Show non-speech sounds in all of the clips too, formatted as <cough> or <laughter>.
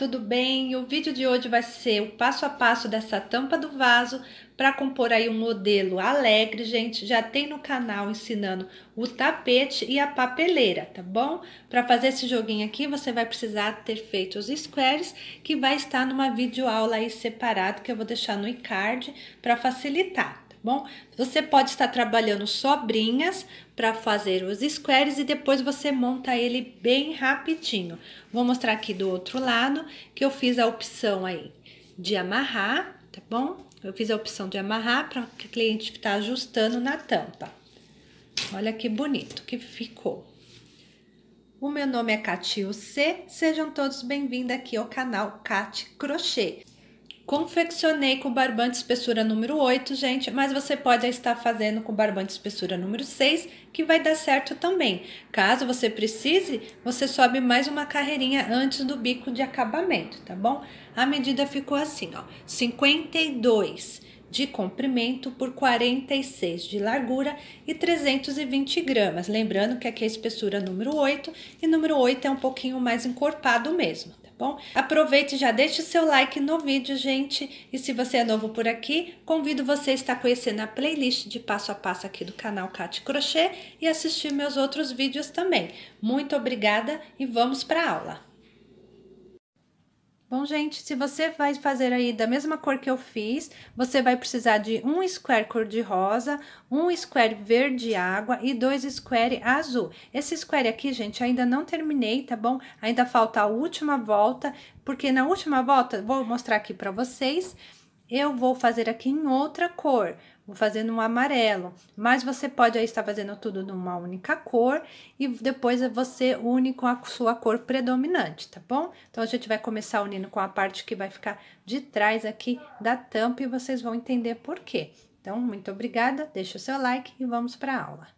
tudo bem? O vídeo de hoje vai ser o passo a passo dessa tampa do vaso para compor aí um modelo alegre, gente. Já tem no canal ensinando o tapete e a papeleira, tá bom? Para fazer esse joguinho aqui, você vai precisar ter feito os squares, que vai estar numa videoaula aí separado, que eu vou deixar no e-card para facilitar bom? Você pode estar trabalhando sobrinhas para fazer os squares e depois você monta ele bem rapidinho. Vou mostrar aqui do outro lado que eu fiz a opção aí de amarrar, tá bom? Eu fiz a opção de amarrar para que o cliente está ajustando na tampa. Olha que bonito que ficou. O meu nome é Cati C. sejam todos bem-vindos aqui ao canal Cati Crochê. Confeccionei com barbante espessura número 8, gente, mas você pode estar fazendo com barbante espessura número 6, que vai dar certo também. Caso você precise, você sobe mais uma carreirinha antes do bico de acabamento, tá bom? A medida ficou assim, ó, 52 de comprimento por 46 de largura e 320 gramas. Lembrando que aqui é a espessura número 8 e número 8 é um pouquinho mais encorpado mesmo bom? Aproveite e já deixe o seu like no vídeo, gente. E se você é novo por aqui, convido você a estar conhecendo a playlist de passo a passo aqui do canal Cat Crochê e assistir meus outros vídeos também. Muito obrigada e vamos para a aula! Bom, gente, se você vai fazer aí da mesma cor que eu fiz, você vai precisar de um square cor de rosa, um square verde água e dois square azul. Esse square aqui, gente, ainda não terminei, tá bom? Ainda falta a última volta, porque na última volta, vou mostrar aqui pra vocês, eu vou fazer aqui em outra cor vou fazer no amarelo. Mas você pode aí estar fazendo tudo numa única cor e depois você une com a sua cor predominante, tá bom? Então, a gente vai começar unindo com a parte que vai ficar de trás aqui da tampa e vocês vão entender por quê. Então, muito obrigada, deixa o seu like e vamos para a aula.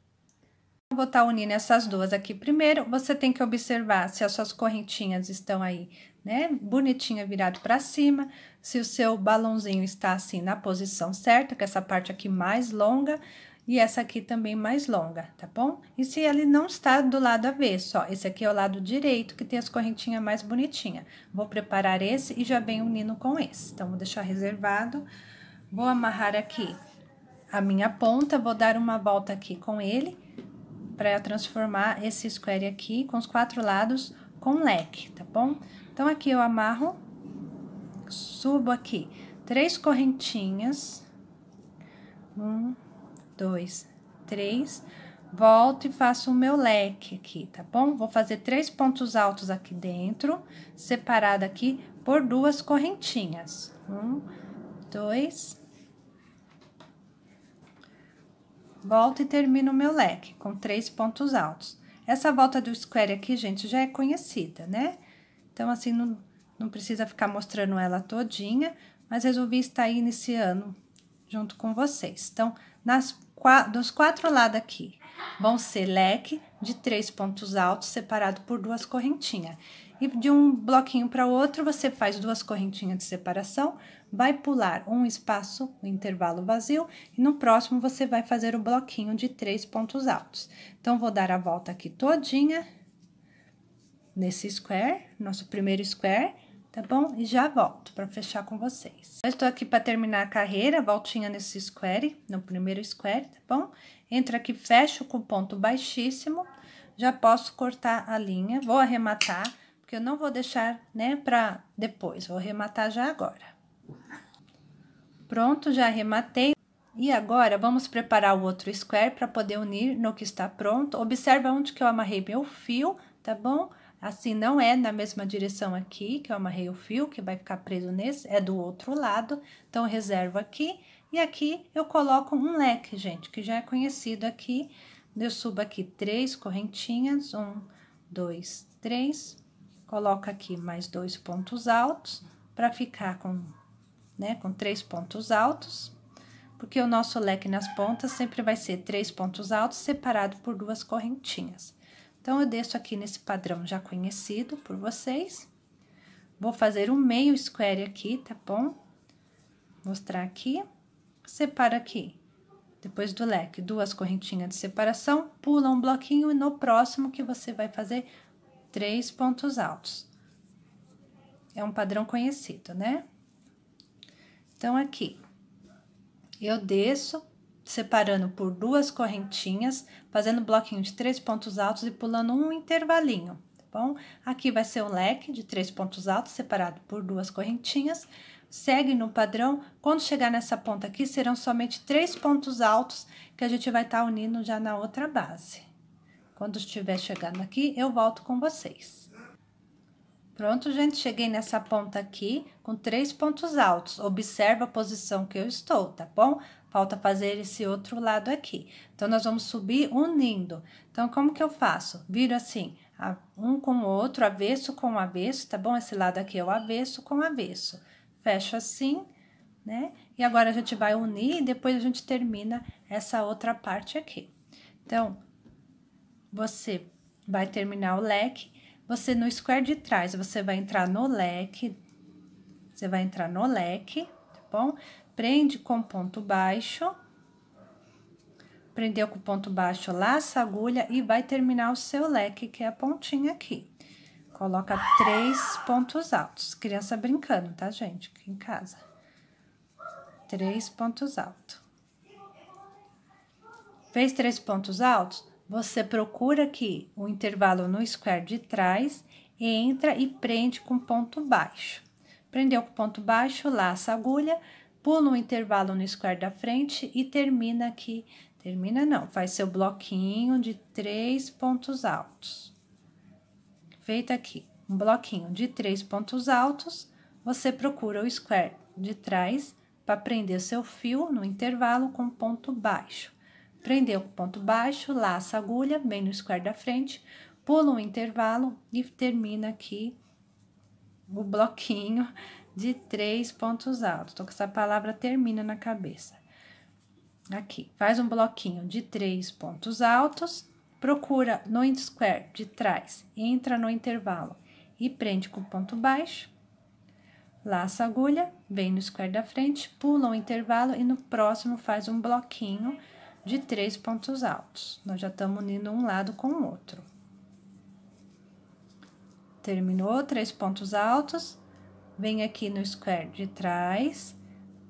Vou estar tá unindo essas duas aqui primeiro. Você tem que observar se as suas correntinhas estão aí né? Bonitinha virado para cima. Se o seu balãozinho está assim na posição certa, com é essa parte aqui mais longa e essa aqui também mais longa, tá bom? E se ele não está do lado avesso, ó, esse aqui é o lado direito que tem as correntinhas mais bonitinha. Vou preparar esse e já vem unindo com esse. Então, vou deixar reservado. Vou amarrar aqui a minha ponta, vou dar uma volta aqui com ele para transformar esse square aqui com os quatro lados com leque, tá bom? Então, aqui eu amarro, subo aqui três correntinhas. Um, dois, três. Volto e faço o meu leque aqui, tá bom? Vou fazer três pontos altos aqui dentro, separado aqui por duas correntinhas. Um, dois. Volto e termino o meu leque com três pontos altos. Essa volta do square aqui, gente, já é conhecida, né? Então, assim, não, não precisa ficar mostrando ela todinha, mas resolvi estar aí iniciando junto com vocês. Então, nas, dos quatro lados aqui, vão ser leque de três pontos altos separado por duas correntinhas. E de um bloquinho para outro, você faz duas correntinhas de separação, vai pular um espaço, um intervalo vazio, e no próximo você vai fazer o bloquinho de três pontos altos. Então, vou dar a volta aqui todinha nesse square, nosso primeiro square, tá bom? E já volto para fechar com vocês. Eu estou aqui para terminar a carreira, voltinha nesse square, no primeiro square, tá bom? Entro aqui, fecho com ponto baixíssimo, já posso cortar a linha, vou arrematar, porque eu não vou deixar, né, para depois, vou arrematar já agora. Pronto, já arrematei. E agora, vamos preparar o outro square para poder unir no que está pronto. Observa onde que eu amarrei meu fio, tá bom? Assim, não é na mesma direção aqui, que eu amarrei o fio, que vai ficar preso nesse, é do outro lado. Então, reservo aqui. E aqui, eu coloco um leque, gente, que já é conhecido aqui. Eu subo aqui três correntinhas, um, dois, três. Coloco aqui mais dois pontos altos, para ficar com né? Com três pontos altos, porque o nosso leque nas pontas sempre vai ser três pontos altos separado por duas correntinhas. Então, eu desço aqui nesse padrão já conhecido por vocês. Vou fazer um meio square aqui, tá bom? Mostrar aqui. separa aqui, depois do leque, duas correntinhas de separação, pula um bloquinho e no próximo que você vai fazer três pontos altos. É um padrão conhecido, né? Então, aqui, eu desço, separando por duas correntinhas, fazendo bloquinho de três pontos altos e pulando um intervalinho, tá bom? Aqui vai ser um leque de três pontos altos, separado por duas correntinhas. Segue no padrão, quando chegar nessa ponta aqui, serão somente três pontos altos que a gente vai estar tá unindo já na outra base. Quando estiver chegando aqui, eu volto com vocês. Pronto, gente, cheguei nessa ponta aqui com três pontos altos. Observa a posição que eu estou, tá bom? Falta fazer esse outro lado aqui. Então, nós vamos subir unindo. Então, como que eu faço? Viro assim, um com o outro, avesso com avesso, tá bom? Esse lado aqui é o avesso com avesso. Fecho assim, né? E agora a gente vai unir e depois a gente termina essa outra parte aqui. Então, você vai terminar o leque você no square de trás, você vai entrar no leque, você vai entrar no leque, tá bom? Prende com ponto baixo. Prendeu com ponto baixo, laça a agulha e vai terminar o seu leque, que é a pontinha aqui. Coloca três pontos altos. Criança brincando, tá, gente? Aqui em casa. Três pontos altos. Fez três pontos altos? Você procura aqui o intervalo no square de trás, entra e prende com ponto baixo. Prendeu com ponto baixo, laça a agulha, pula um intervalo no square da frente e termina aqui. Termina não, faz seu bloquinho de três pontos altos. Feito aqui um bloquinho de três pontos altos, você procura o square de trás para prender seu fio no intervalo com ponto baixo Prendeu com ponto baixo, laça a agulha bem no square da frente, pula um intervalo e termina aqui o bloquinho de três pontos altos. Tô com essa palavra termina na cabeça. Aqui, faz um bloquinho de três pontos altos, procura no square de trás, entra no intervalo e prende com ponto baixo, laça a agulha, vem no square da frente, pula um intervalo e no próximo faz um bloquinho de três pontos altos. Nós já estamos unindo um lado com o outro. Terminou três pontos altos, vem aqui no square de trás,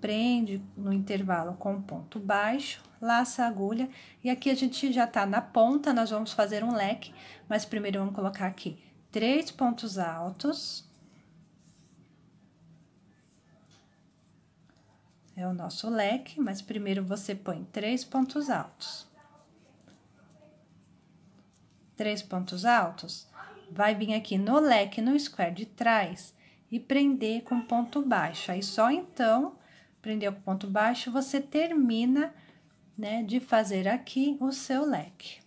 prende no intervalo com ponto baixo, laça a agulha. E aqui a gente já tá na ponta, nós vamos fazer um leque, mas primeiro vamos colocar aqui três pontos altos É o nosso leque, mas primeiro você põe três pontos altos. Três pontos altos, vai vir aqui no leque, no square de trás e prender com ponto baixo. Aí só então, prender com ponto baixo, você termina, né, de fazer aqui o seu leque.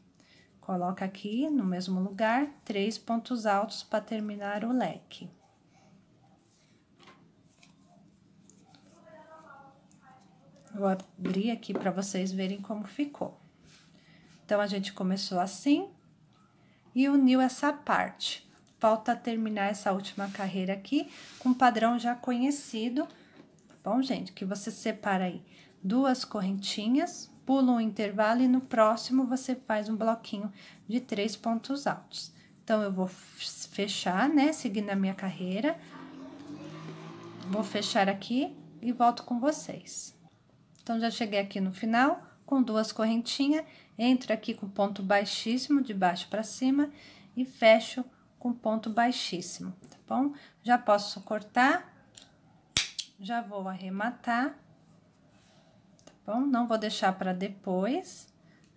Coloca aqui no mesmo lugar três pontos altos para terminar o leque. Vou abrir aqui para vocês verem como ficou. Então, a gente começou assim e uniu essa parte. Falta terminar essa última carreira aqui com padrão já conhecido, tá bom, gente? Que você separa aí duas correntinhas, pula um intervalo e no próximo você faz um bloquinho de três pontos altos. Então, eu vou fechar, né? Seguindo a minha carreira. Vou fechar aqui e volto com vocês. Então, já cheguei aqui no final, com duas correntinhas, entro aqui com ponto baixíssimo, de baixo para cima, e fecho com ponto baixíssimo, tá bom? Já posso cortar, já vou arrematar, tá bom? Não vou deixar para depois,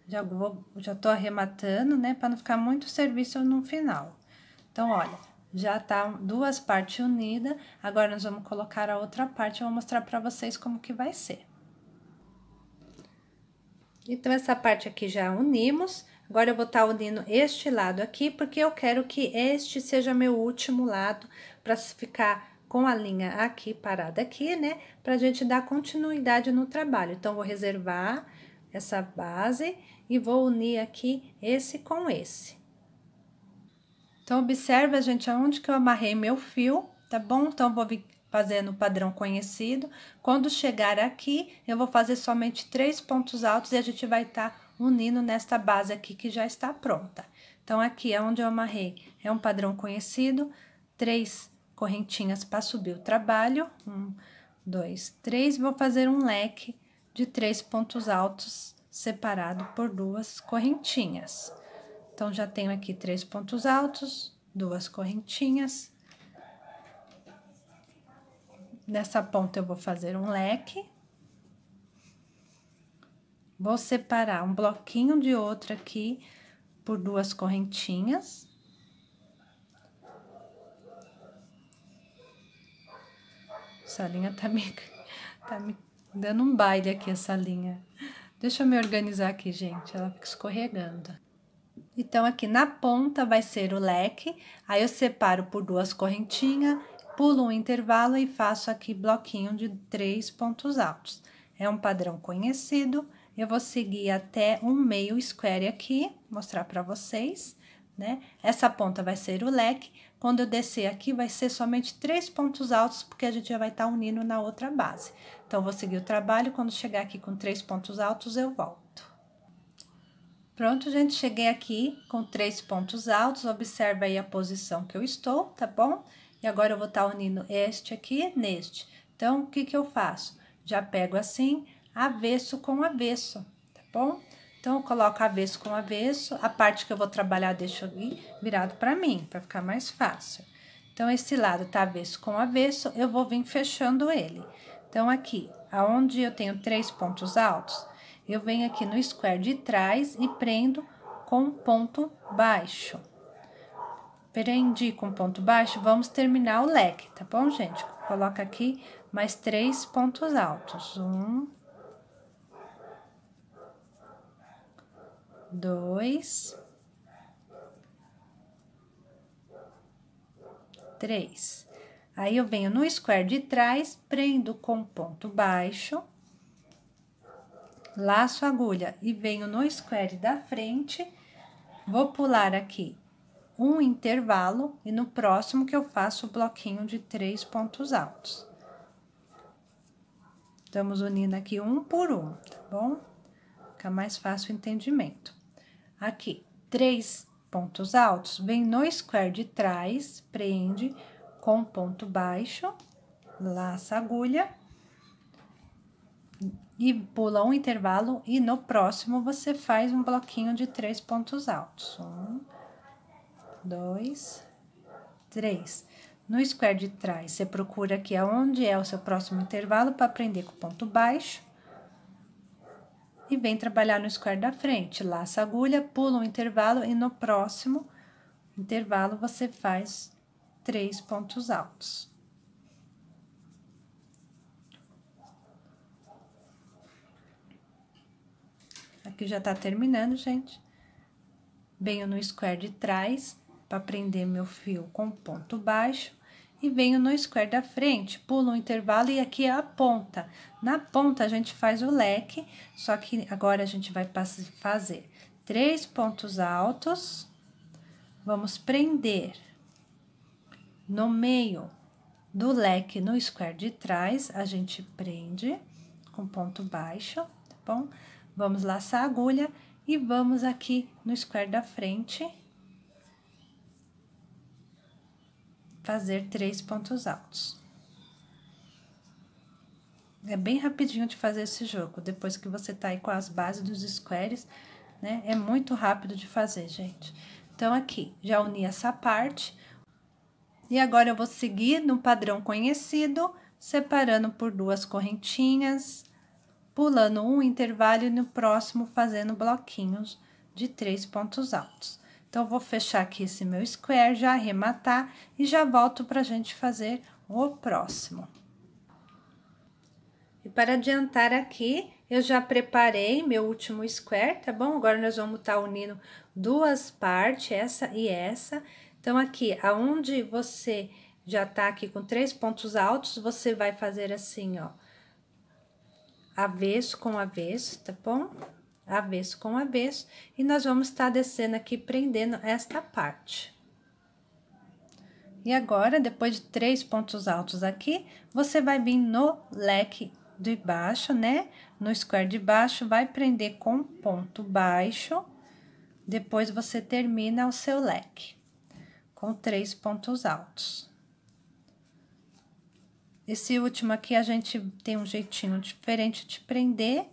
já vou, já tô arrematando, né? Para não ficar muito serviço no final. Então, olha, já tá duas partes unidas, agora nós vamos colocar a outra parte, eu vou mostrar para vocês como que vai ser. Então, essa parte aqui já unimos. Agora, eu vou estar tá unindo este lado aqui, porque eu quero que este seja meu último lado, para ficar com a linha aqui parada aqui, né? Pra gente dar continuidade no trabalho. Então, vou reservar essa base e vou unir aqui esse com esse. Então, observa, gente, aonde que eu amarrei meu fio, tá bom? Então, vou vir fazendo o padrão conhecido. Quando chegar aqui, eu vou fazer somente três pontos altos e a gente vai estar tá unindo nesta base aqui que já está pronta. Então, aqui é onde eu amarrei, é um padrão conhecido, três correntinhas para subir o trabalho, um, dois, três, vou fazer um leque de três pontos altos separado por duas correntinhas. Então, já tenho aqui três pontos altos, duas correntinhas, Nessa ponta, eu vou fazer um leque. Vou separar um bloquinho de outro aqui por duas correntinhas. Essa linha tá me, <laughs> tá me dando um baile aqui, essa linha. Deixa eu me organizar aqui, gente, ela fica escorregando. Então, aqui na ponta vai ser o leque, aí eu separo por duas correntinhas Pulo um intervalo e faço aqui bloquinho de três pontos altos. É um padrão conhecido. Eu vou seguir até um meio square aqui, mostrar para vocês, né? Essa ponta vai ser o leque. Quando eu descer aqui, vai ser somente três pontos altos, porque a gente já vai estar tá unindo na outra base. Então, vou seguir o trabalho. Quando chegar aqui com três pontos altos, eu volto. Pronto, gente, cheguei aqui com três pontos altos. Observa aí a posição que eu estou, tá bom? Tá bom? E agora eu vou estar tá unindo este aqui neste. Então, o que que eu faço? Já pego assim, avesso com avesso, tá bom? Então, eu coloco avesso com avesso. A parte que eu vou trabalhar, deixo aqui virado para mim, para ficar mais fácil. Então, esse lado tá avesso com avesso, eu vou vir fechando ele. Então, aqui, aonde eu tenho três pontos altos, eu venho aqui no square de trás e prendo com ponto baixo prendi com ponto baixo, vamos terminar o leque, tá bom, gente? Coloca aqui mais três pontos altos. Um. Dois. Três. Aí, eu venho no square de trás, prendo com ponto baixo, laço agulha e venho no square da frente, vou pular aqui um intervalo e no próximo que eu faço o bloquinho de três pontos altos. Estamos unindo aqui um por um, tá bom? Fica mais fácil o entendimento. Aqui, três pontos altos, vem no square de trás, prende com ponto baixo, laça a agulha e pula um intervalo e no próximo você faz um bloquinho de três pontos altos. Um, dois, três. No square de trás, você procura aqui aonde é o seu próximo intervalo para aprender com ponto baixo. E vem trabalhar no square da frente. Laça a agulha, pula um intervalo e no próximo intervalo você faz três pontos altos. Aqui já tá terminando, gente. Venho no square de trás, para prender meu fio com ponto baixo, e venho no square da frente, pulo um intervalo e aqui é a ponta. Na ponta, a gente faz o leque, só que agora a gente vai fazer três pontos altos. Vamos prender no meio do leque, no square de trás, a gente prende com ponto baixo, tá bom? Vamos laçar a agulha e vamos aqui no square da frente fazer três pontos altos. É bem rapidinho de fazer esse jogo, depois que você tá aí com as bases dos squares, né? É muito rápido de fazer, gente. Então, aqui, já uni essa parte. E agora, eu vou seguir no padrão conhecido, separando por duas correntinhas, pulando um intervalo e no próximo fazendo bloquinhos de três pontos altos. Então, vou fechar aqui esse meu square, já arrematar e já volto para a gente fazer o próximo. E para adiantar aqui, eu já preparei meu último square, tá bom? Agora, nós vamos estar tá unindo duas partes, essa e essa. Então, aqui, aonde você já tá aqui com três pontos altos, você vai fazer assim, ó. Avesso com avesso, tá bom? avesso com avesso, e nós vamos estar tá descendo aqui prendendo esta parte. E agora, depois de três pontos altos aqui, você vai vir no leque de baixo, né? No square de baixo, vai prender com ponto baixo, depois você termina o seu leque com três pontos altos. Esse último aqui, a gente tem um jeitinho diferente de prender,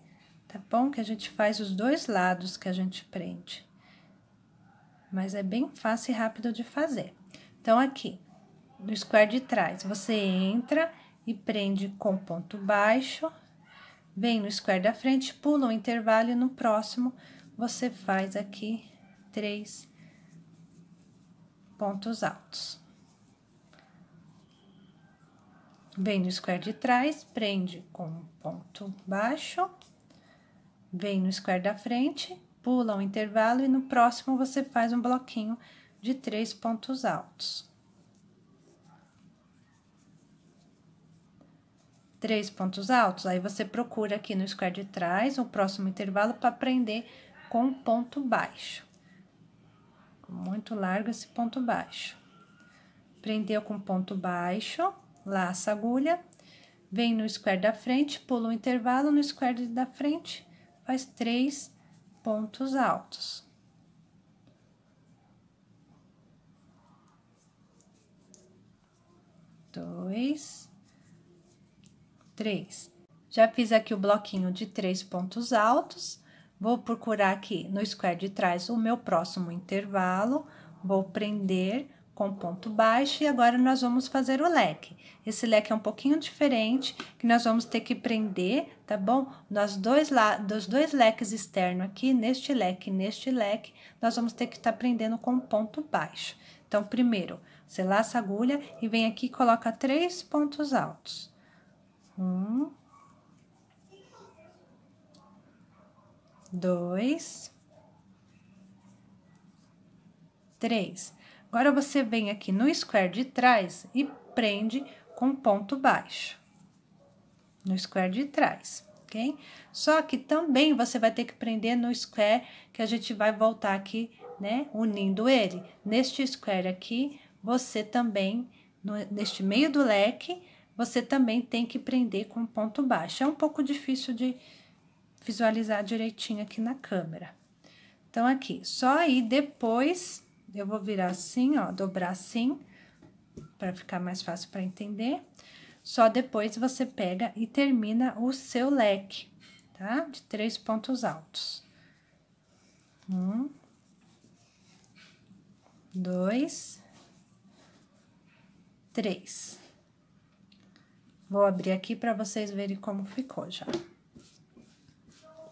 tá bom? Que a gente faz os dois lados que a gente prende. Mas é bem fácil e rápido de fazer. Então, aqui, no square de trás, você entra e prende com ponto baixo, vem no square da frente, pula um intervalo e no próximo você faz aqui três pontos altos. Vem no square de trás, prende com ponto baixo, vem no square da frente, pula um intervalo e no próximo você faz um bloquinho de três pontos altos. Três pontos altos, aí você procura aqui no square de trás o próximo intervalo para prender com ponto baixo. Muito largo esse ponto baixo. Prendeu com ponto baixo, laça a agulha, vem no square da frente, pula um intervalo no square da frente, faz três pontos altos. Dois, três. Já fiz aqui o bloquinho de três pontos altos. Vou procurar aqui no square de trás o meu próximo intervalo. Vou prender com ponto baixo e agora nós vamos fazer o leque. Esse leque é um pouquinho diferente, que nós vamos ter que prender, tá bom? Nos dois lá, dos dois leques externos aqui, neste leque neste leque, nós vamos ter que estar tá prendendo com ponto baixo. Então, primeiro, você laça a agulha e vem aqui e coloca três pontos altos. Um. Dois. Três. Agora você vem aqui no square de trás e prende com ponto baixo. No square de trás, ok? Só que também você vai ter que prender no square que a gente vai voltar aqui, né? Unindo ele. Neste square aqui, você também, no, neste meio do leque, você também tem que prender com ponto baixo. É um pouco difícil de visualizar direitinho aqui na câmera. Então, aqui, só aí depois eu vou virar assim, ó, dobrar assim, para ficar mais fácil para entender. Só depois você pega e termina o seu leque, tá? De três pontos altos. Um, dois, três. Vou abrir aqui para vocês verem como ficou já.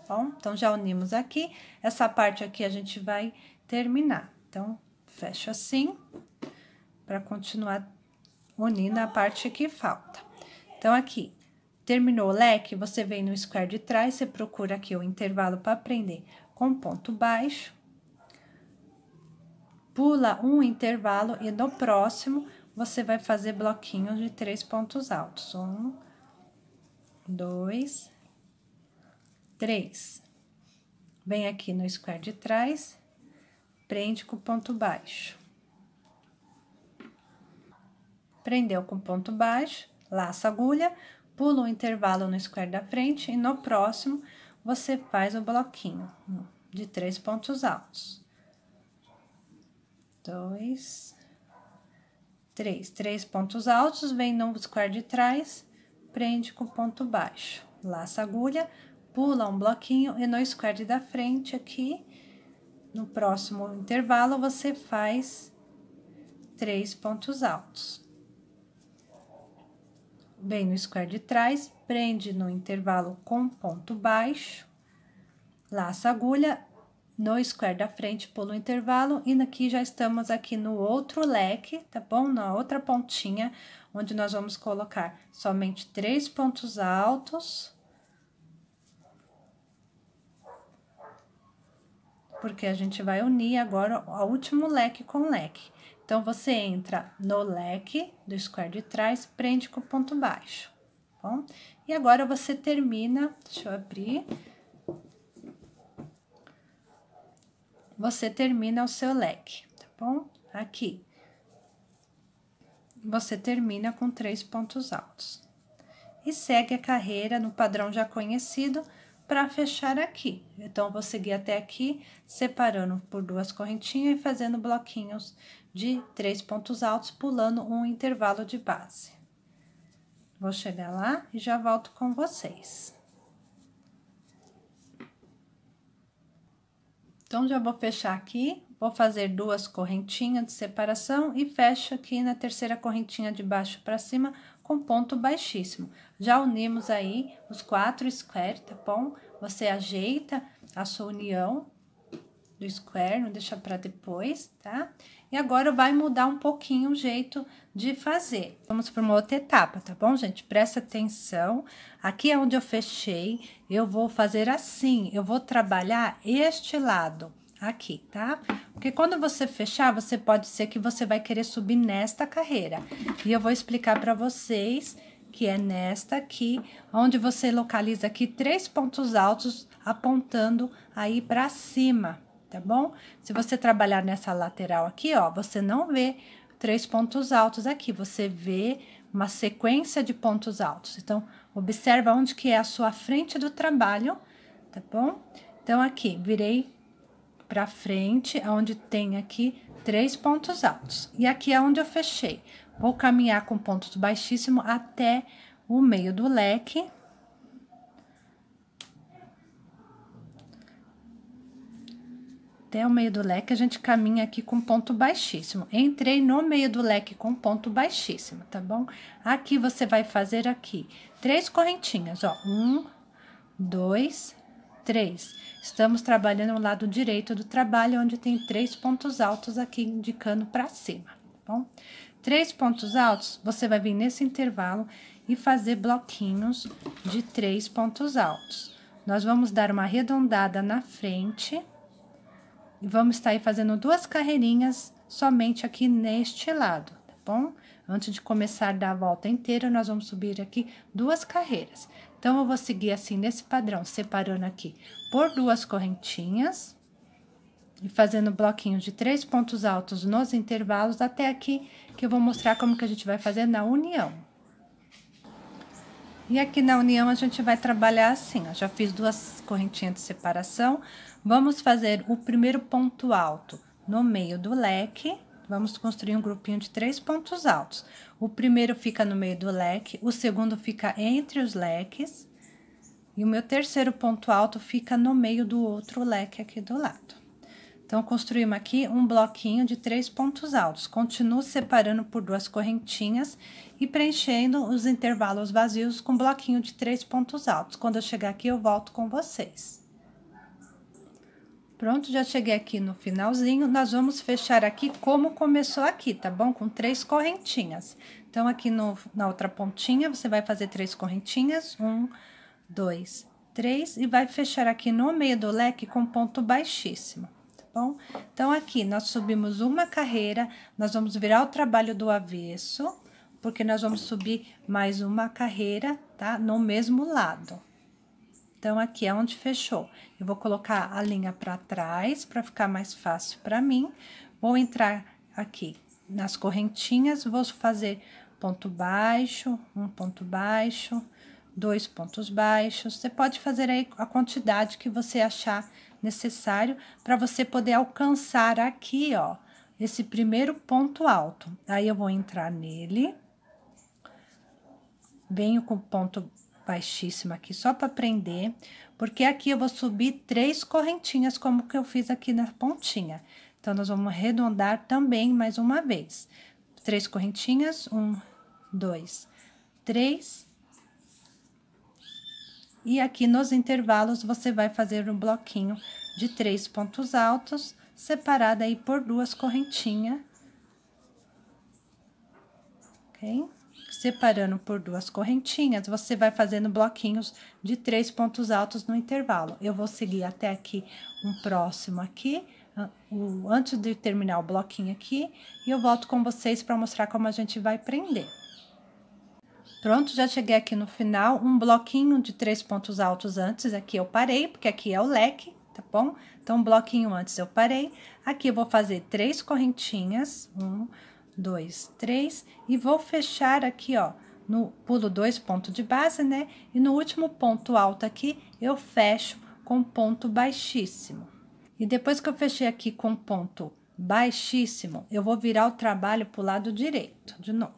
Bom, então já unimos aqui. Essa parte aqui a gente vai terminar. Então, fecho assim, para continuar unindo a parte que falta. Então, aqui, terminou o leque, você vem no square de trás, você procura aqui o intervalo para prender com ponto baixo, pula um intervalo e no próximo você vai fazer bloquinhos de três pontos altos. Um, dois, três. Vem aqui no square de trás, prende com ponto baixo. Prendeu com ponto baixo, laça agulha, pula um intervalo no square da frente e no próximo você faz o bloquinho de três pontos altos. Dois, três. Três pontos altos, vem no square de trás, prende com ponto baixo. Laça agulha, pula um bloquinho e no square da frente aqui no próximo intervalo, você faz três pontos altos. Bem no square de trás, prende no intervalo com ponto baixo, laça a agulha, no square da frente, pula o intervalo, e aqui já estamos aqui no outro leque, tá bom? Na outra pontinha, onde nós vamos colocar somente três pontos altos porque a gente vai unir agora o último leque com leque. Então, você entra no leque do square de trás, prende com o ponto baixo, tá bom? E agora, você termina, deixa eu abrir. Você termina o seu leque, tá bom? Aqui. Você termina com três pontos altos. E segue a carreira no padrão já conhecido, para fechar aqui. Então, vou seguir até aqui, separando por duas correntinhas e fazendo bloquinhos de três pontos altos, pulando um intervalo de base. Vou chegar lá e já volto com vocês. Então, já vou fechar aqui, vou fazer duas correntinhas de separação e fecho aqui na terceira correntinha de baixo para cima com ponto baixíssimo. Já unimos aí os quatro square, tá bom? Você ajeita a sua união do square, não deixa para depois, tá? E agora vai mudar um pouquinho o jeito de fazer. Vamos para uma outra etapa, tá bom, gente? Presta atenção. Aqui é onde eu fechei, eu vou fazer assim, eu vou trabalhar este lado aqui, tá? Porque quando você fechar, você pode ser que você vai querer subir nesta carreira. E eu vou explicar para vocês que é nesta aqui, onde você localiza aqui três pontos altos apontando aí para cima, tá bom? Se você trabalhar nessa lateral aqui, ó, você não vê três pontos altos aqui, você vê uma sequência de pontos altos. Então, observa onde que é a sua frente do trabalho, tá bom? Então, aqui, virei para frente, onde tem aqui três pontos altos. E aqui é onde eu fechei ou caminhar com ponto baixíssimo até o meio do leque. Até o meio do leque, a gente caminha aqui com ponto baixíssimo. Entrei no meio do leque com ponto baixíssimo, tá bom? Aqui você vai fazer aqui três correntinhas, ó. Um, dois, três. Estamos trabalhando o lado direito do trabalho, onde tem três pontos altos aqui indicando para cima, tá bom? Três pontos altos, você vai vir nesse intervalo e fazer bloquinhos de três pontos altos. Nós vamos dar uma arredondada na frente e vamos estar aí fazendo duas carreirinhas somente aqui neste lado, tá bom? Antes de começar a dar a volta inteira, nós vamos subir aqui duas carreiras. Então, eu vou seguir assim nesse padrão, separando aqui por duas correntinhas e fazendo bloquinho de três pontos altos nos intervalos até aqui que eu vou mostrar como que a gente vai fazer na união. E aqui na união a gente vai trabalhar assim, ó, já fiz duas correntinhas de separação. Vamos fazer o primeiro ponto alto no meio do leque. Vamos construir um grupinho de três pontos altos. O primeiro fica no meio do leque, o segundo fica entre os leques. E o meu terceiro ponto alto fica no meio do outro leque aqui do lado. Então, construímos aqui um bloquinho de três pontos altos. Continuo separando por duas correntinhas e preenchendo os intervalos vazios com um bloquinho de três pontos altos. Quando eu chegar aqui, eu volto com vocês. Pronto, já cheguei aqui no finalzinho. Nós vamos fechar aqui como começou aqui, tá bom? Com três correntinhas. Então, aqui no, na outra pontinha, você vai fazer três correntinhas. Um, dois, três. E vai fechar aqui no meio do leque com ponto baixíssimo bom? Então, aqui nós subimos uma carreira, nós vamos virar o trabalho do avesso, porque nós vamos subir mais uma carreira, tá? No mesmo lado. Então, aqui é onde fechou. Eu vou colocar a linha para trás, para ficar mais fácil para mim. Vou entrar aqui nas correntinhas, vou fazer ponto baixo, um ponto baixo, dois pontos baixos. Você pode fazer aí a quantidade que você achar necessário para você poder alcançar aqui, ó, esse primeiro ponto alto. Aí eu vou entrar nele. Venho com ponto baixíssimo aqui só para prender, porque aqui eu vou subir três correntinhas como que eu fiz aqui na pontinha. Então nós vamos arredondar também mais uma vez. Três correntinhas, um, dois, três e aqui nos intervalos você vai fazer um bloquinho de três pontos altos, separado aí por duas correntinhas. Ok? Separando por duas correntinhas, você vai fazendo bloquinhos de três pontos altos no intervalo. Eu vou seguir até aqui um próximo aqui, antes de terminar o bloquinho aqui, e eu volto com vocês para mostrar como a gente vai prender. Pronto, já cheguei aqui no final, um bloquinho de três pontos altos antes, aqui eu parei, porque aqui é o leque, tá bom? Então, um bloquinho antes eu parei. Aqui eu vou fazer três correntinhas, um, dois, três, e vou fechar aqui, ó, no pulo dois ponto de base, né? E no último ponto alto aqui, eu fecho com ponto baixíssimo. E depois que eu fechei aqui com ponto baixíssimo, eu vou virar o trabalho para o lado direito, de novo,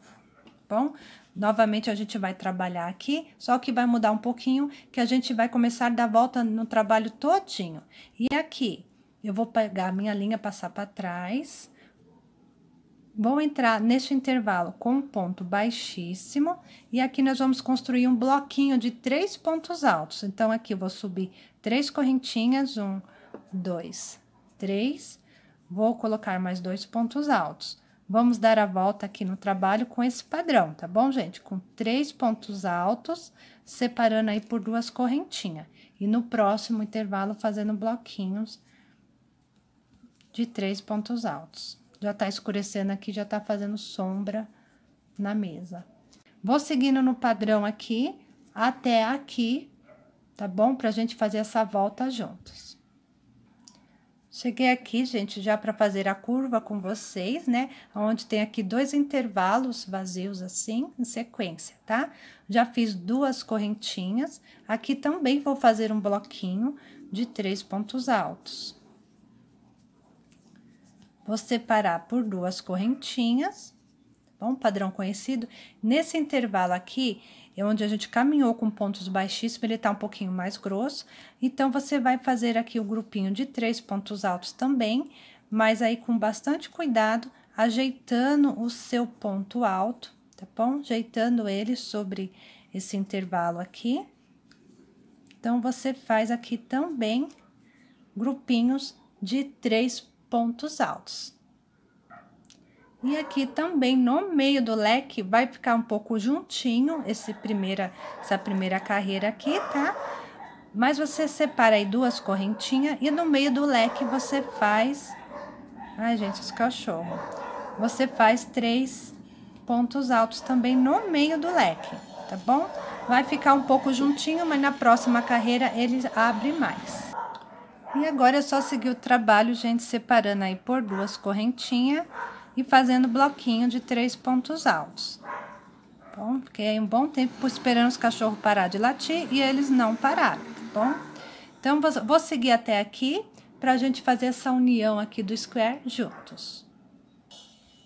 tá bom? Novamente a gente vai trabalhar aqui, só que vai mudar um pouquinho, que a gente vai começar a dar volta no trabalho todinho. E aqui, eu vou pegar a minha linha, passar para trás. Vou entrar neste intervalo com um ponto baixíssimo. E aqui nós vamos construir um bloquinho de três pontos altos. Então, aqui eu vou subir três correntinhas, um, dois, três. Vou colocar mais dois pontos altos. Vamos dar a volta aqui no trabalho com esse padrão, tá bom, gente? Com três pontos altos, separando aí por duas correntinhas. E no próximo intervalo, fazendo bloquinhos de três pontos altos. Já tá escurecendo aqui, já tá fazendo sombra na mesa. Vou seguindo no padrão aqui até aqui, tá bom? Pra gente fazer essa volta juntos. Cheguei aqui, gente, já para fazer a curva com vocês, né? Onde tem aqui dois intervalos vazios assim, em sequência, tá? Já fiz duas correntinhas. Aqui também vou fazer um bloquinho de três pontos altos. Vou separar por duas correntinhas, tá bom? Padrão conhecido. Nesse intervalo aqui, e é onde a gente caminhou com pontos baixíssimos, ele está um pouquinho mais grosso. Então, você vai fazer aqui o grupinho de três pontos altos também, mas aí com bastante cuidado, ajeitando o seu ponto alto, tá bom? Ajeitando ele sobre esse intervalo aqui. Então, você faz aqui também grupinhos de três pontos altos. E aqui também no meio do leque vai ficar um pouco juntinho esse primeira, essa primeira carreira aqui, tá? Mas você separa aí duas correntinhas e no meio do leque você faz... Ai, gente, os cachorros. Você faz três pontos altos também no meio do leque, tá bom? Vai ficar um pouco juntinho, mas na próxima carreira ele abre mais. E agora é só seguir o trabalho, gente, separando aí por duas correntinhas e fazendo bloquinho de três pontos altos. Bom, fiquei é um bom tempo esperando os cachorros parar de latir e eles não pararam, tá bom? Então, vou seguir até aqui para a gente fazer essa união aqui do square juntos.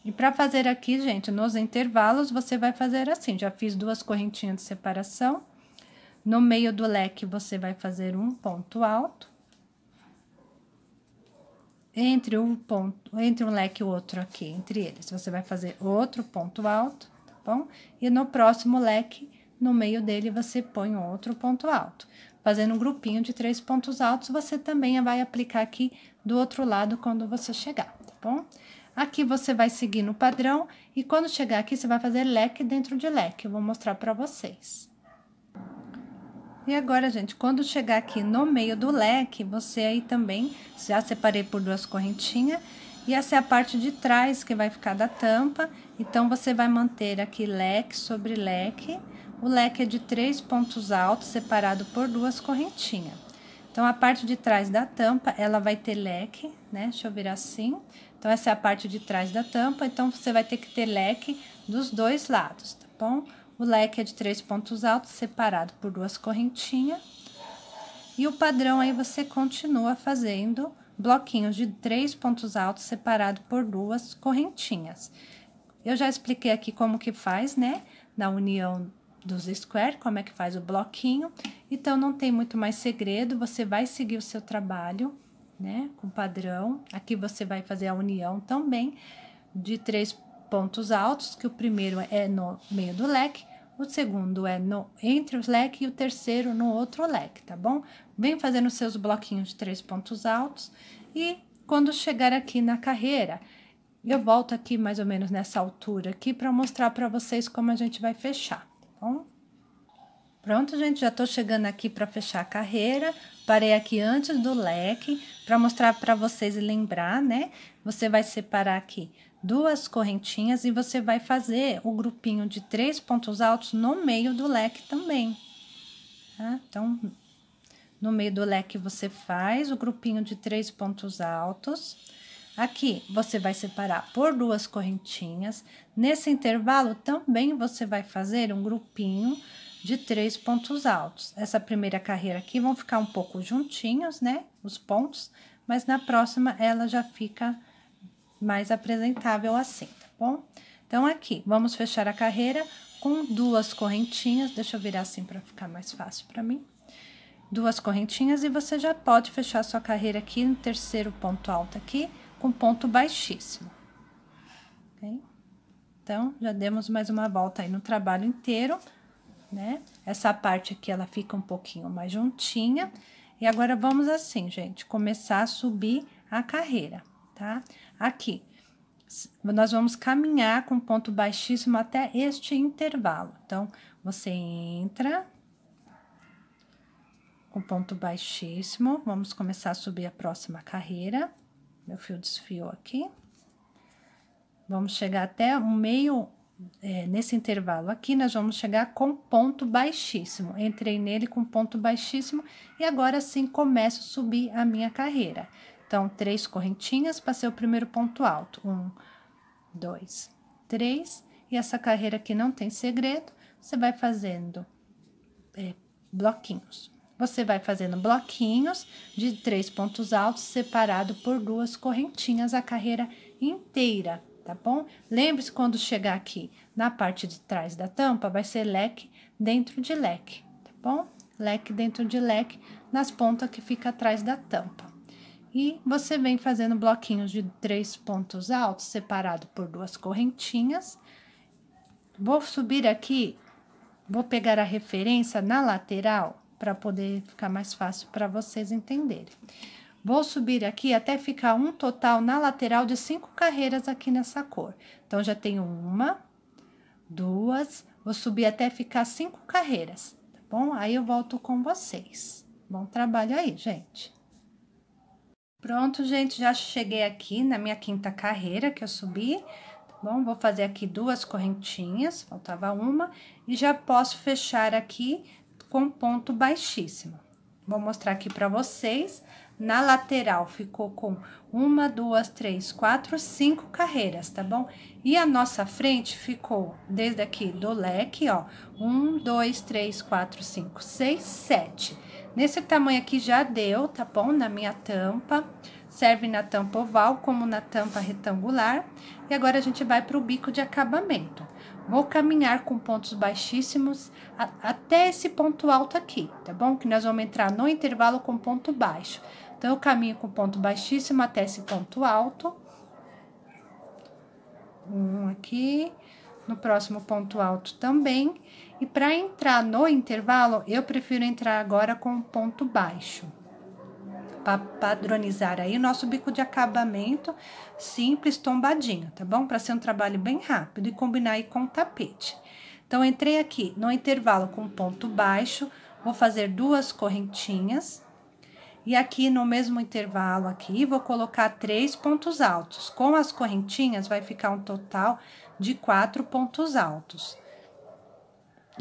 E para fazer aqui, gente, nos intervalos, você vai fazer assim. Já fiz duas correntinhas de separação. No meio do leque, você vai fazer um ponto alto entre um ponto, entre um leque e outro aqui, entre eles, você vai fazer outro ponto alto, tá bom? E no próximo leque, no meio dele, você põe outro ponto alto. Fazendo um grupinho de três pontos altos, você também vai aplicar aqui do outro lado quando você chegar, tá bom? Aqui você vai seguir no padrão e quando chegar aqui, você vai fazer leque dentro de leque. Eu vou mostrar para vocês. E agora, gente, quando chegar aqui no meio do leque, você aí também, já separei por duas correntinhas, e essa é a parte de trás que vai ficar da tampa, então você vai manter aqui leque sobre leque, o leque é de três pontos altos, separado por duas correntinhas. Então, a parte de trás da tampa, ela vai ter leque, né? Deixa eu virar assim. Então, essa é a parte de trás da tampa, então você vai ter que ter leque dos dois lados, tá bom? O leque é de três pontos altos, separado por duas correntinhas. E o padrão aí você continua fazendo bloquinhos de três pontos altos separado por duas correntinhas. Eu já expliquei aqui como que faz, né? Na união dos square, como é que faz o bloquinho. Então, não tem muito mais segredo, você vai seguir o seu trabalho, né? Com padrão. Aqui você vai fazer a união também de três pontos altos, que o primeiro é no meio do leque, o segundo é no, entre os leques e o terceiro no outro leque, tá bom? Vem fazendo seus bloquinhos de três pontos altos e quando chegar aqui na carreira, eu volto aqui mais ou menos nessa altura aqui para mostrar para vocês como a gente vai fechar, tá bom? Pronto, gente, já tô chegando aqui para fechar a carreira. Parei aqui antes do leque para mostrar para vocês e lembrar, né? Você vai separar aqui duas correntinhas e você vai fazer o grupinho de três pontos altos no meio do leque também. Tá? Então, no meio do leque você faz o grupinho de três pontos altos. Aqui, você vai separar por duas correntinhas. Nesse intervalo, também você vai fazer um grupinho de três pontos altos. Essa primeira carreira aqui vão ficar um pouco juntinhos, né? Os pontos, mas na próxima ela já fica mais apresentável assim, tá bom? Então, aqui, vamos fechar a carreira com duas correntinhas. Deixa eu virar assim para ficar mais fácil para mim. Duas correntinhas e você já pode fechar sua carreira aqui no terceiro ponto alto aqui, com ponto baixíssimo. Ok? Então, já demos mais uma volta aí no trabalho inteiro, né? Essa parte aqui, ela fica um pouquinho mais juntinha. E agora, vamos assim, gente, começar a subir a carreira tá? Aqui, nós vamos caminhar com ponto baixíssimo até este intervalo. Então, você entra com ponto baixíssimo, vamos começar a subir a próxima carreira. Meu fio desfiou aqui. Vamos chegar até o meio, é, nesse intervalo aqui, nós vamos chegar com ponto baixíssimo. Entrei nele com ponto baixíssimo e agora sim começo a subir a minha carreira. Então, três correntinhas, passei o primeiro ponto alto. Um, dois, três. E essa carreira aqui não tem segredo, você vai fazendo é, bloquinhos. Você vai fazendo bloquinhos de três pontos altos separado por duas correntinhas a carreira inteira, tá bom? Lembre-se quando chegar aqui na parte de trás da tampa, vai ser leque dentro de leque, tá bom? Leque dentro de leque nas pontas que fica atrás da tampa. E você vem fazendo bloquinhos de três pontos altos, separado por duas correntinhas. Vou subir aqui, vou pegar a referência na lateral, para poder ficar mais fácil para vocês entenderem. Vou subir aqui até ficar um total na lateral de cinco carreiras aqui nessa cor. Então, já tenho uma, duas, vou subir até ficar cinco carreiras, tá bom? Aí eu volto com vocês. Bom trabalho aí, gente! Pronto, gente, já cheguei aqui na minha quinta carreira que eu subi. Tá bom, vou fazer aqui duas correntinhas, faltava uma, e já posso fechar aqui com ponto baixíssimo. Vou mostrar aqui para vocês. Na lateral ficou com uma, duas, três, quatro, cinco carreiras, tá bom? E a nossa frente ficou desde aqui do leque, ó, um, dois, três, quatro, cinco, seis, sete Nesse tamanho aqui já deu, tá bom? Na minha tampa. Serve na tampa oval como na tampa retangular. E agora a gente vai para o bico de acabamento. Vou caminhar com pontos baixíssimos a, até esse ponto alto aqui, tá bom? Que nós vamos entrar no intervalo com ponto baixo. Então, eu caminho com ponto baixíssimo até esse ponto alto. Um aqui. No próximo ponto alto também. E para entrar no intervalo, eu prefiro entrar agora com um ponto baixo. Para padronizar aí o nosso bico de acabamento simples, tombadinho, tá bom? Para ser um trabalho bem rápido e combinar aí com o tapete. Então, entrei aqui no intervalo com ponto baixo, vou fazer duas correntinhas. E aqui no mesmo intervalo aqui, vou colocar três pontos altos. Com as correntinhas, vai ficar um total de quatro pontos altos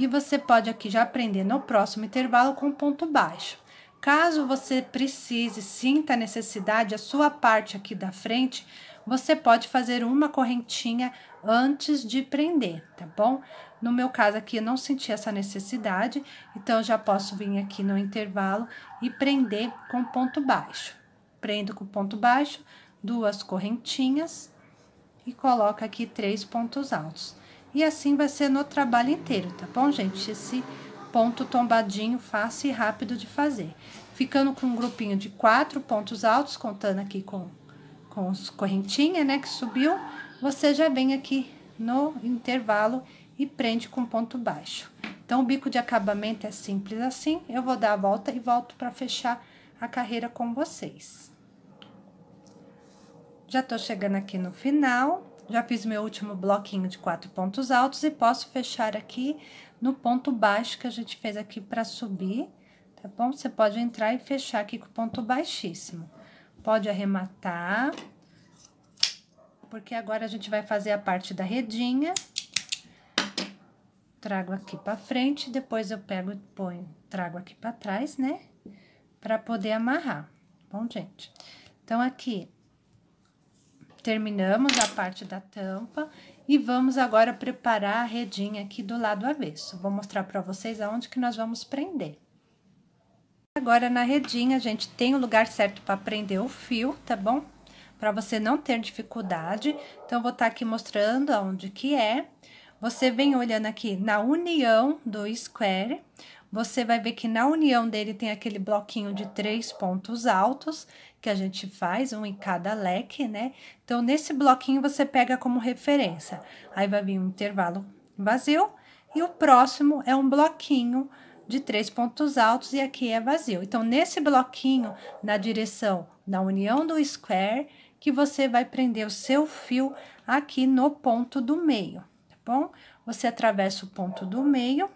e você pode aqui já aprender no próximo intervalo com ponto baixo. Caso você precise, sinta a necessidade, a sua parte aqui da frente, você pode fazer uma correntinha antes de prender, tá bom? No meu caso aqui, eu não senti essa necessidade, então eu já posso vir aqui no intervalo e prender com ponto baixo. Prendo com ponto baixo, duas correntinhas e coloco aqui três pontos altos. E assim vai ser no trabalho inteiro, tá bom, gente? Esse ponto tombadinho, fácil e rápido de fazer. Ficando com um grupinho de quatro pontos altos, contando aqui com, com os correntinha, né, que subiu, você já vem aqui no intervalo e prende com ponto baixo. Então, o bico de acabamento é simples assim, eu vou dar a volta e volto para fechar a carreira com vocês. Já tô chegando aqui no final. Já fiz meu último bloquinho de quatro pontos altos e posso fechar aqui no ponto baixo que a gente fez aqui para subir, tá bom? Você pode entrar e fechar aqui com ponto baixíssimo. Pode arrematar, porque agora a gente vai fazer a parte da redinha. Trago aqui para frente, depois eu pego e ponho, trago aqui para trás, né? Para poder amarrar. Tá bom, gente? Então, aqui, Terminamos a parte da tampa e vamos agora preparar a redinha aqui do lado avesso. Vou mostrar para vocês aonde que nós vamos prender. Agora, na redinha, a gente tem o lugar certo para prender o fio, tá bom? Para você não ter dificuldade. Então, vou estar tá aqui mostrando aonde que é. Você vem olhando aqui na união do square, você vai ver que na união dele tem aquele bloquinho de três pontos altos, que a gente faz, um em cada leque, né? Então, nesse bloquinho você pega como referência. Aí vai vir um intervalo vazio e o próximo é um bloquinho de três pontos altos e aqui é vazio. Então, nesse bloquinho, na direção da união do square, que você vai prender o seu fio aqui no ponto do meio, tá bom? Você atravessa o ponto do meio,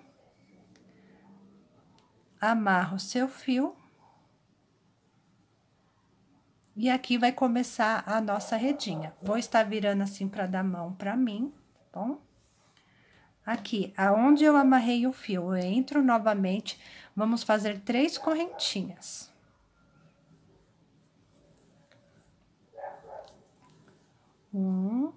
amarra o seu fio e aqui vai começar a nossa redinha. Vou estar virando assim para dar mão para mim, tá bom? Aqui, aonde eu amarrei o fio, eu entro novamente, vamos fazer três correntinhas. Um,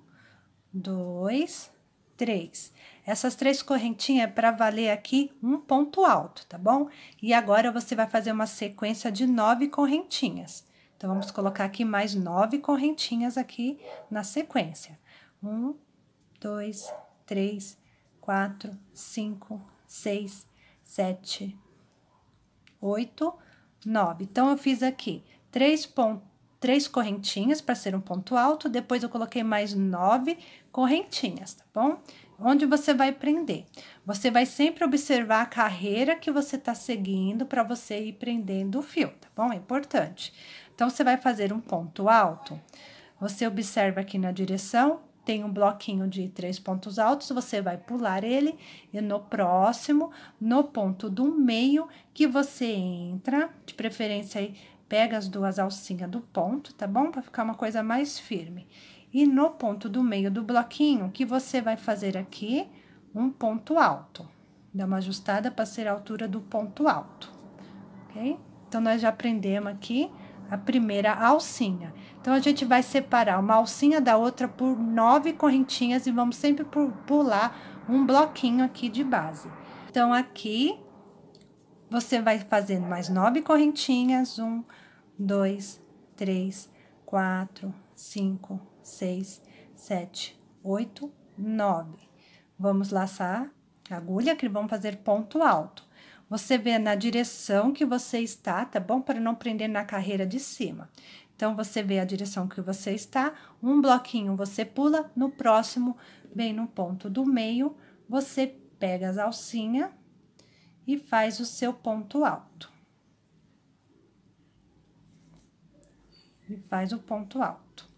dois, três. Essas três correntinhas é para valer aqui um ponto alto, tá bom? E agora você vai fazer uma sequência de nove correntinhas. Então, vamos colocar aqui mais nove correntinhas aqui na sequência. Um, dois, três, quatro, cinco, seis, sete, oito, nove. Então, eu fiz aqui três pontos três correntinhas para ser um ponto alto, depois eu coloquei mais nove correntinhas, tá bom? Onde você vai prender? Você vai sempre observar a carreira que você está seguindo para você ir prendendo o fio, tá bom? É importante. Então, você vai fazer um ponto alto. Você observa aqui na direção, tem um bloquinho de três pontos altos, você vai pular ele e no próximo, no ponto do meio, que você entra, de preferência aí, pega as duas alcinhas do ponto, tá bom? Para ficar uma coisa mais firme. E no ponto do meio do bloquinho, que você vai fazer aqui um ponto alto. Dá uma ajustada para ser a altura do ponto alto, ok? Então, nós já aprendemos aqui a primeira alcinha. Então a gente vai separar uma alcinha da outra por nove correntinhas e vamos sempre pular um bloquinho aqui de base. Então aqui você vai fazendo mais nove correntinhas: um, dois, três, quatro, cinco, seis, sete, oito, nove. Vamos laçar a agulha que vamos fazer ponto alto você vê na direção que você está, tá bom? Para não prender na carreira de cima. Então, você vê a direção que você está, um bloquinho você pula, no próximo, bem no ponto do meio, você pega as alcinha e faz o seu ponto alto. E faz o ponto alto.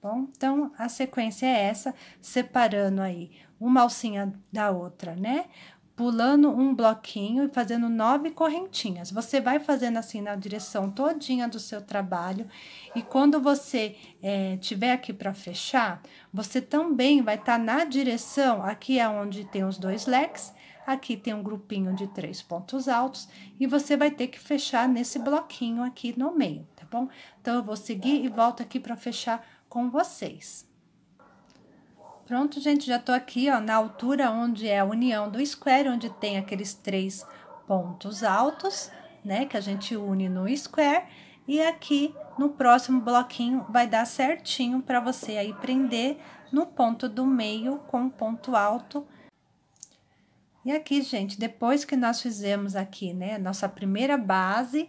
Bom, então, a sequência é essa, separando aí uma alcinha da outra, né? pulando um bloquinho e fazendo nove correntinhas. Você vai fazendo assim na direção todinha do seu trabalho e quando você é, tiver aqui para fechar, você também vai estar tá na direção, aqui é onde tem os dois leques, aqui tem um grupinho de três pontos altos e você vai ter que fechar nesse bloquinho aqui no meio, tá bom? Então, eu vou seguir e volto aqui para fechar com vocês. Pronto, gente, já tô aqui, ó, na altura onde é a união do square, onde tem aqueles três pontos altos, né, que a gente une no square. E aqui, no próximo bloquinho, vai dar certinho para você aí prender no ponto do meio com ponto alto. E aqui, gente, depois que nós fizemos aqui, né, nossa primeira base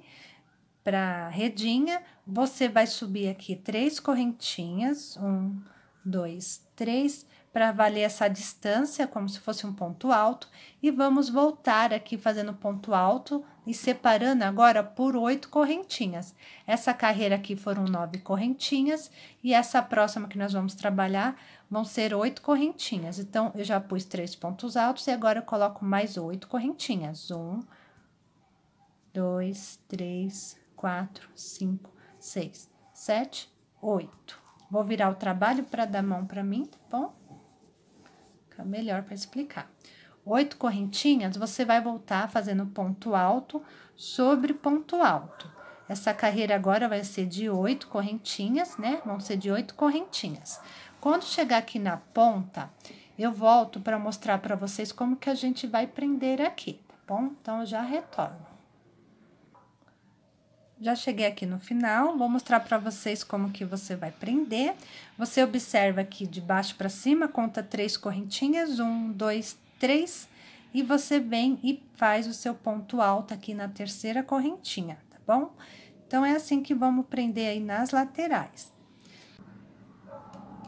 para redinha, você vai subir aqui três correntinhas, um, dois, três, para valer essa distância como se fosse um ponto alto e vamos voltar aqui fazendo ponto alto e separando agora por oito correntinhas. Essa carreira aqui foram nove correntinhas e essa próxima que nós vamos trabalhar vão ser oito correntinhas. Então, eu já pus três pontos altos e agora eu coloco mais oito correntinhas. Um, dois, três, quatro, cinco, seis, sete, oito. Vou virar o trabalho para dar mão para mim, tá bom? Fica melhor para explicar. Oito correntinhas, você vai voltar fazendo ponto alto sobre ponto alto. Essa carreira agora vai ser de oito correntinhas, né? Vão ser de oito correntinhas. Quando chegar aqui na ponta, eu volto para mostrar para vocês como que a gente vai prender aqui, tá bom? Então, eu já retorno. Já cheguei aqui no final, vou mostrar para vocês como que você vai prender. Você observa aqui de baixo para cima, conta três correntinhas, um, dois, três, e você vem e faz o seu ponto alto aqui na terceira correntinha, tá bom? Então, é assim que vamos prender aí nas laterais.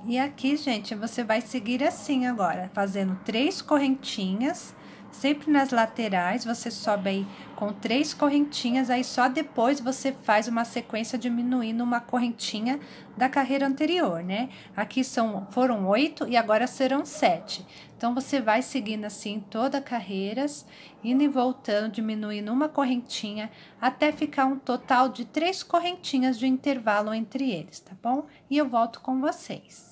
E aqui, gente, você vai seguir assim agora, fazendo três correntinhas, sempre nas laterais, você sobe aí com três correntinhas, aí só depois você faz uma sequência diminuindo uma correntinha da carreira anterior, né? Aqui são, foram oito e agora serão sete. Então, você vai seguindo assim toda a carreiras, indo e voltando, diminuindo uma correntinha, até ficar um total de três correntinhas de intervalo entre eles, tá bom? E eu volto com vocês.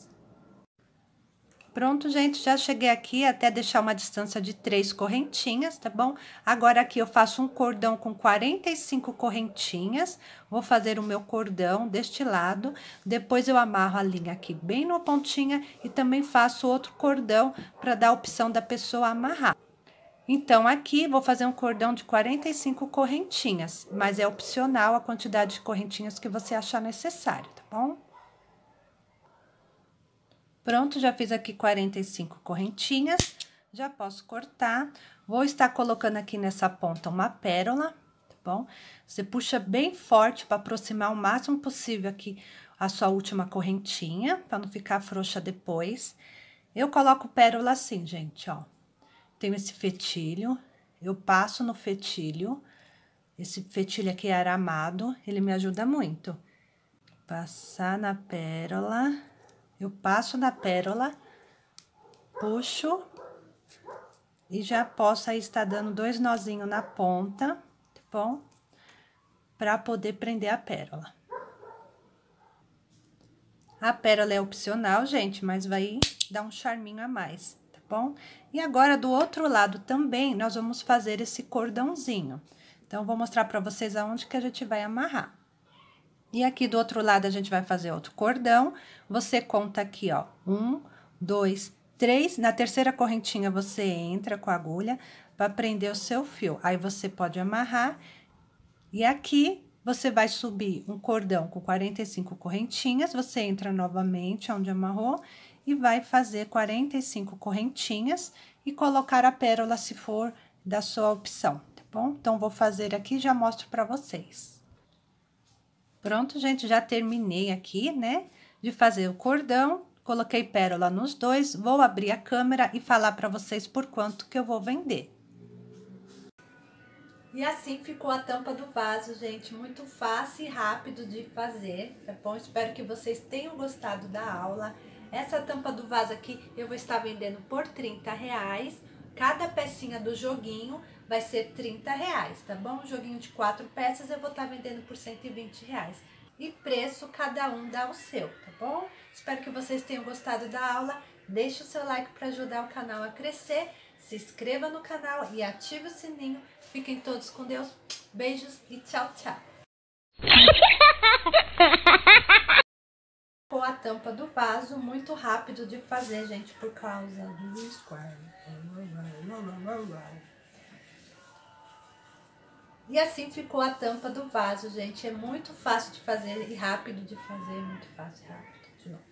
Pronto, gente, já cheguei aqui até deixar uma distância de três correntinhas, tá bom? Agora aqui eu faço um cordão com 45 correntinhas, vou fazer o meu cordão deste lado, depois eu amarro a linha aqui bem na pontinha e também faço outro cordão para dar a opção da pessoa amarrar. Então, aqui vou fazer um cordão de 45 correntinhas, mas é opcional a quantidade de correntinhas que você achar necessário, tá bom? Pronto, já fiz aqui 45 correntinhas, já posso cortar. Vou estar colocando aqui nessa ponta uma pérola, tá bom? Você puxa bem forte para aproximar o máximo possível aqui a sua última correntinha, para não ficar frouxa depois. Eu coloco pérola assim, gente, ó. Tenho esse fetilho, eu passo no fetilho. Esse fetilho aqui é aramado, ele me ajuda muito. Passar na pérola eu passo na pérola, puxo e já posso aí estar dando dois nozinhos na ponta, tá bom? Pra poder prender a pérola. A pérola é opcional, gente, mas vai dar um charminho a mais, tá bom? E agora, do outro lado também, nós vamos fazer esse cordãozinho. Então, vou mostrar pra vocês aonde que a gente vai amarrar. E aqui do outro lado, a gente vai fazer outro cordão. Você conta aqui, ó, um, dois, três. Na terceira correntinha, você entra com a agulha para prender o seu fio. Aí, você pode amarrar. E aqui, você vai subir um cordão com 45 correntinhas. Você entra novamente onde amarrou e vai fazer 45 correntinhas e colocar a pérola se for da sua opção, tá bom? Então, vou fazer aqui e já mostro para vocês. Pronto, gente, já terminei aqui, né? De fazer o cordão, coloquei pérola nos dois, vou abrir a câmera e falar para vocês por quanto que eu vou vender. E assim ficou a tampa do vaso, gente, muito fácil e rápido de fazer, tá bom? Espero que vocês tenham gostado da aula. Essa tampa do vaso aqui eu vou estar vendendo por 30 reais, cada pecinha do joguinho, vai ser 30 reais, tá bom? Um joguinho de quatro peças eu vou estar tá vendendo por 120 reais. E preço cada um dá o seu, tá bom? Espero que vocês tenham gostado da aula. Deixe o seu like para ajudar o canal a crescer. Se inscreva no canal e ative o sininho. Fiquem todos com Deus. Beijos e tchau, tchau. Com a tampa do vaso, muito rápido de fazer, gente, por causa do square. E assim ficou a tampa do vaso, gente. É muito fácil de fazer e rápido de fazer, é muito fácil e rápido de novo.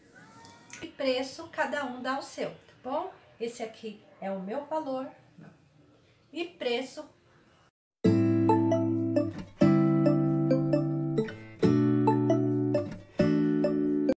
E preço, cada um dá o seu, tá bom? Esse aqui é o meu valor. E preço,